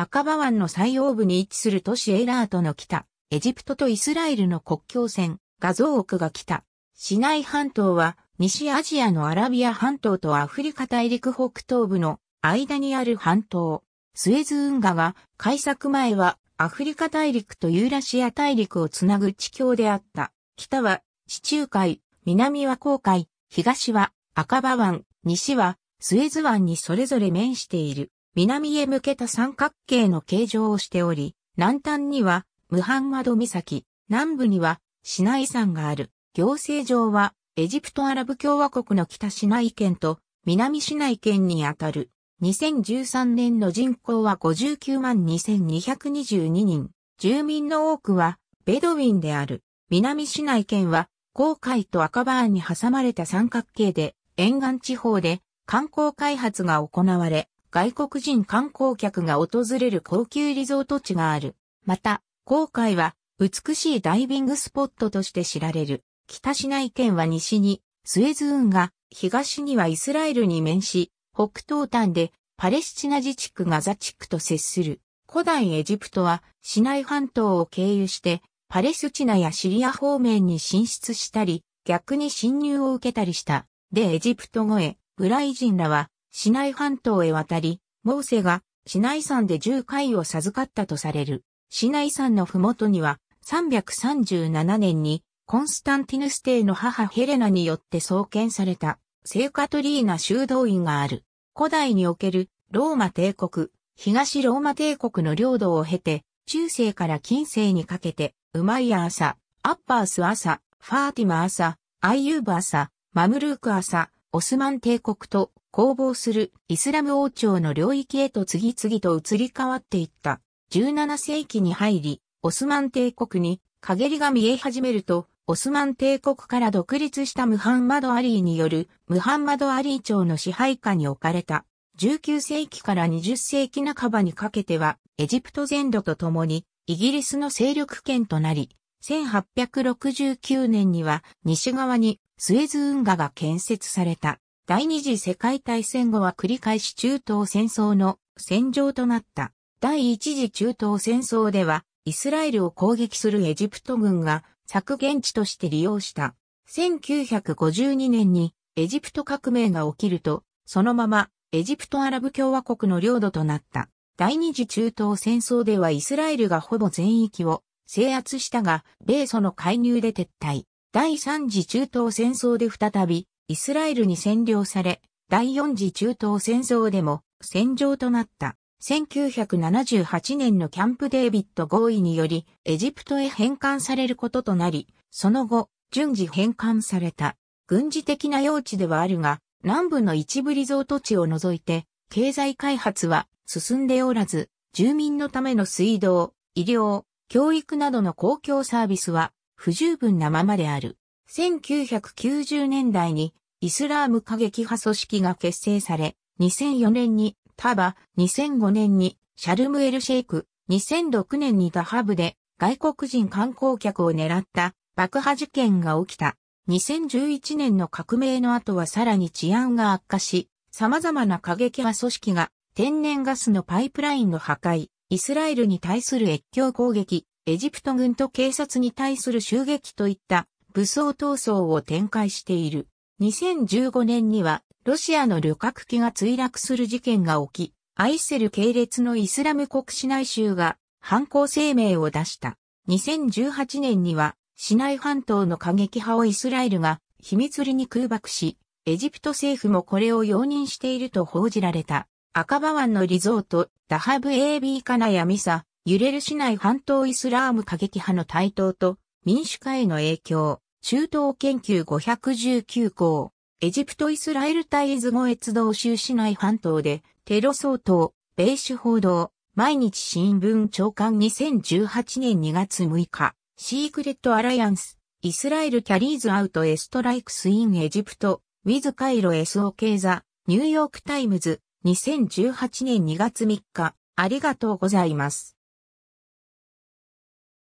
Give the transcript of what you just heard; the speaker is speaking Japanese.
赤羽湾の最央部に位置する都市エラートの北、エジプトとイスラエルの国境線、画像奥が北、た。市内半島は西アジアのアラビア半島とアフリカ大陸北東部の間にある半島、スエズ運河が開削前はアフリカ大陸とユーラシア大陸をつなぐ地境であった。北は地中海、南は航海、東は赤羽湾、西はスエズ湾にそれぞれ面している。南へ向けた三角形の形状をしており、南端にはムハンマド岬、南部にはシナイ山がある。行政上はエジプトアラブ共和国の北シナイ県と南シナイ県にあたる。2013年の人口は59万2222人。住民の多くはベドウィンである。南市内県は、航海と赤バーンに挟まれた三角形で、沿岸地方で観光開発が行われ、外国人観光客が訪れる高級リゾート地がある。また、航海は美しいダイビングスポットとして知られる。北市内県は西にスエズ運河、東にはイスラエルに面し、北東端でパレスチナ自治区ガザ地区と接する。古代エジプトは市内半島を経由してパレスチナやシリア方面に進出したり、逆に侵入を受けたりした。でエジプト越え、ブライ人らは市内半島へ渡り、モーセが市内山で十回を授かったとされる。市内山のふもとには、337年にコンスタンティヌス帝の母ヘレナによって創建された聖カトリーナ修道院がある。古代におけるローマ帝国、東ローマ帝国の領土を経て、中世から近世にかけて、ウマイア朝、アッパース朝、ファーティマ朝、アイユーブ朝、マムルーク朝、オスマン帝国と攻防するイスラム王朝の領域へと次々と移り変わっていった。17世紀に入り、オスマン帝国に陰りが見え始めると、オスマン帝国から独立したムハンマド・アリーによるムハンマド・アリー朝の支配下に置かれた。19世紀から20世紀半ばにかけては、エジプト全土と共に、イギリスの勢力圏となり、1869年には西側にスエズ運河が建設された。第二次世界大戦後は繰り返し中東戦争の戦場となった。第一次中東戦争では、イスラエルを攻撃するエジプト軍が削減地として利用した。1952年にエジプト革命が起きると、そのままエジプトアラブ共和国の領土となった。第二次中東戦争ではイスラエルがほぼ全域を制圧したが、米ソの介入で撤退。第三次中東戦争で再びイスラエルに占領され、第四次中東戦争でも戦場となった。1978年のキャンプデービッド合意により、エジプトへ返還されることとなり、その後、順次返還された。軍事的な用地ではあるが、南部の一部リゾート地を除いて、経済開発は進んでおらず、住民のための水道、医療、教育などの公共サービスは不十分なままである。1990年代にイスラーム過激派組織が結成され、2004年にタバ、2005年にシャルムエルシェイク、2006年にダハブで外国人観光客を狙った爆破事件が起きた。2011年の革命の後はさらに治安が悪化し、様々な過激派組織が天然ガスのパイプラインの破壊、イスラエルに対する越境攻撃、エジプト軍と警察に対する襲撃といった武装闘争を展開している。2015年にはロシアの旅客機が墜落する事件が起き、アイセル系列のイスラム国市内州が犯行声明を出した。2018年には市内半島の過激派をイスラエルが秘密裏に空爆し、エジプト政府もこれを容認していると報じられた。赤羽湾のリゾート、ダハブ AB カナヤミサ、揺れる市内半島イスラーム過激派の台頭と民主化への影響、中東研究519校、エジプト・イスラエル対イズ越道州市内半島で、テロ相当、米酒報道、毎日新聞長官2018年2月6日、シークレット・アライアンス、イスラエル・キャリーズ・アウト・エストライクス・イン・エジプト、ウィズ・カイロ・ SOK ザ、ニューヨーク・タイムズ、2018年2月3日、ありがとうございます。